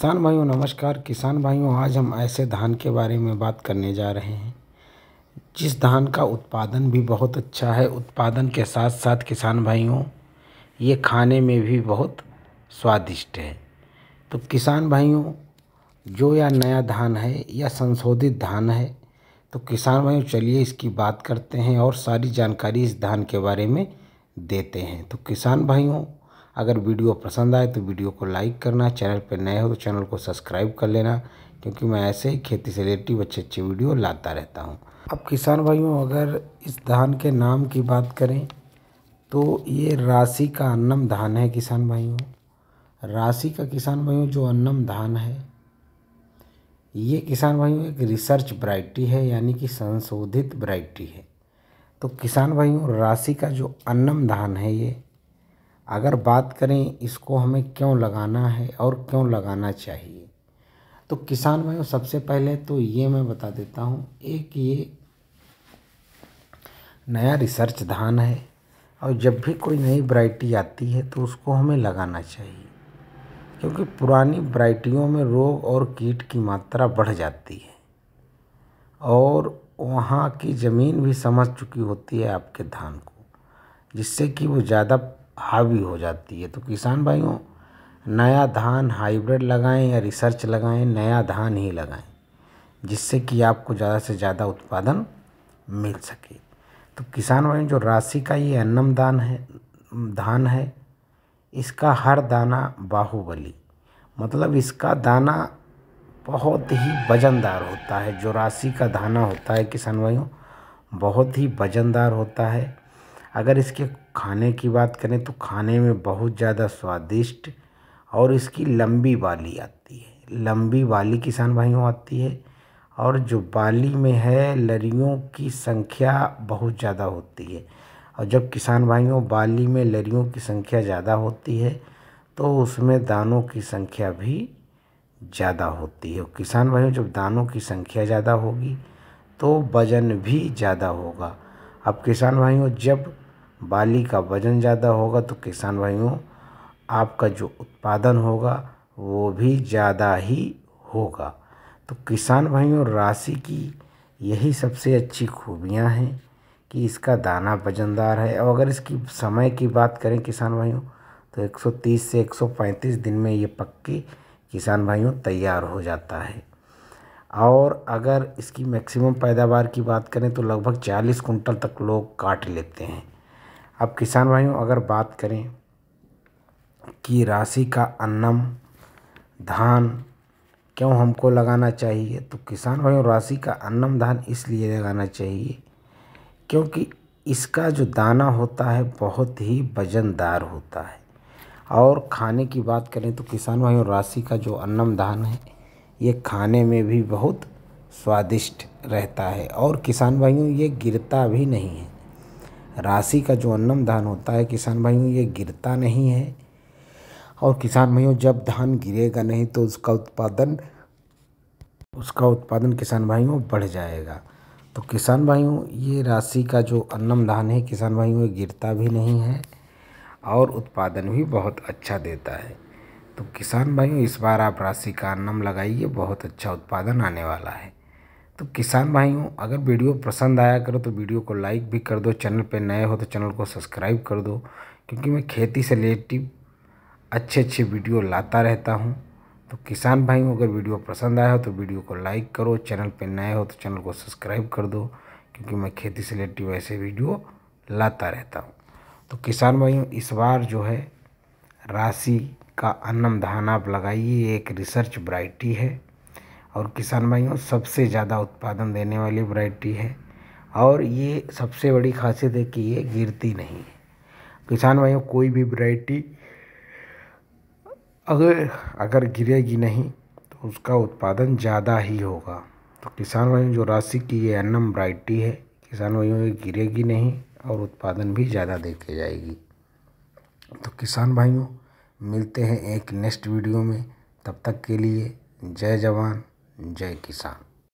किसान भाइयों नमस्कार किसान भाइयों आज हम ऐसे धान के बारे में बात करने जा रहे हैं जिस धान का उत्पादन भी बहुत अच्छा है उत्पादन के साथ साथ किसान भाइयों ये खाने में भी बहुत स्वादिष्ट है तो किसान भाइयों जो या नया धान है या संशोधित धान है तो किसान भाइयों चलिए इसकी बात करते हैं और सारी जानकारी इस धान के बारे में देते हैं तो किसान भाइयों अगर वीडियो पसंद आए तो वीडियो को लाइक करना चैनल पर नए हो तो चैनल को सब्सक्राइब कर लेना क्योंकि मैं ऐसे ही खेती से रिलेटिव अच्छे अच्छे वीडियो लाता रहता हूँ अब किसान भाइयों अगर इस धान के नाम की बात करें तो ये राशि का अन्नम धान है किसान भाइयों राशि का किसान भाइयों जो अन्नम धान है ये किसान भाइयों एक रिसर्च वरायटी है यानी कि संशोधित वैरायटी है तो किसान भाइयों राशि का जो अन्नम धान है ये अगर बात करें इसको हमें क्यों लगाना है और क्यों लगाना चाहिए तो किसान भाइयों सबसे पहले तो ये मैं बता देता हूँ एक ये नया रिसर्च धान है और जब भी कोई नई वराइटी आती है तो उसको हमें लगाना चाहिए क्योंकि पुरानी वराइटियों में रोग और कीट की मात्रा बढ़ जाती है और वहाँ की ज़मीन भी समझ चुकी होती है आपके धान को जिससे कि वो ज़्यादा हावी हो जाती है तो किसान भाइयों नया धान हाइब्रिड लगाएं या रिसर्च लगाएं नया धान ही लगाएं जिससे कि आपको ज़्यादा से ज़्यादा उत्पादन मिल सके तो किसान भाई जो राशि का ये अन्नम दान है धान है इसका हर दाना बाहुबली मतलब इसका दाना बहुत ही वजनदार होता है जो राशि का दाना होता है किसान भाइयों बहुत ही वजनदार होता है अगर इसके खाने की बात करें तो खाने में बहुत ज़्यादा स्वादिष्ट और इसकी लम्बी बाली आती है लम्बी बाली किसान भाइयों आती है और जो बाली में है लरियों की संख्या बहुत ज़्यादा होती है और जब किसान भाइयों बाली में लरियों की संख्या ज़्यादा होती है तो उसमें दानों की संख्या भी ज़्यादा होती है किसान भाइयों जब दानों की संख्या ज़्यादा होगी तो वजन भी ज़्यादा होगा अब किसान भाइयों जब बाली का वज़न ज़्यादा होगा तो किसान भाइयों आपका जो उत्पादन होगा वो भी ज़्यादा ही होगा तो किसान भाइयों राशि की यही सबसे अच्छी खूबियाँ हैं कि इसका दाना वजनदार है और अगर इसकी समय की बात करें किसान भाइयों तो 130 से 135 दिन में ये पक्के किसान भाइयों तैयार हो जाता है और अगर इसकी मैक्सिमम पैदावार की बात करें तो लगभग 40 कुंटल तक लोग काट लेते हैं अब किसान भाइयों अगर बात करें कि राशि का अन्नम धान क्यों हमको लगाना चाहिए तो किसान भाइयों राशि का अन्नम धान इसलिए लगाना चाहिए क्योंकि इसका जो दाना होता है बहुत ही वजनदार होता है और खाने की बात करें तो किसान भाइयों राशि का जो अन्नम धान है ये खाने में भी बहुत स्वादिष्ट रहता है और किसान भाइयों ये गिरता भी नहीं है राशि का जो अन्नम धान होता है किसान भाइयों ये गिरता नहीं है और किसान भाइयों जब धान गिरेगा नहीं तो उसका उत्पादन उसका उत्पादन किसान भाइयों बढ़ जाएगा तो किसान भाइयों ये राशि का जो अन्नम धान है किसान भाइयों ये गिरता भी नहीं है और उत्पादन भी बहुत अच्छा देता है तो किसान भाइयों इस बार आप राशि का अन्नम लगाइए बहुत अच्छा उत्पादन आने वाला है तो किसान भाइयों अगर वीडियो पसंद आया करो तो वीडियो को लाइक भी कर दो चैनल पे नए हो तो चैनल को सब्सक्राइब कर दो क्योंकि मैं खेती से रिलेटिव अच्छे अच्छे वीडियो लाता रहता हूँ तो किसान भाइयों अगर वीडियो पसंद आया हो तो वीडियो को लाइक करो चैनल पे नए हो तो चैनल को सब्सक्राइब कर दो क्योंकि मैं खेती से रिलेटिव ऐसे वीडियो लाता रहता हूँ तो किसान भाइयों इस बार जो है राशि का अन्नम धान आप लगाइए एक रिसर्च ब्राइटी है और किसान भाइयों सबसे ज़्यादा उत्पादन देने वाली वैरायटी है और ये सबसे बड़ी खासियत है कि ये गिरती नहीं है किसान भाइयों कोई भी वैरायटी अगर अगर गिरेगी नहीं तो उसका उत्पादन ज़्यादा ही होगा तो किसान भाइयों जो राशि की ये अन्नम वैरायटी है किसान भाइयों ये गिरेगी नहीं और उत्पादन भी ज़्यादा के जाएगी तो किसान भाइयों मिलते हैं एक नेक्स्ट वीडियो में तब तक के लिए जय जवान जय किसान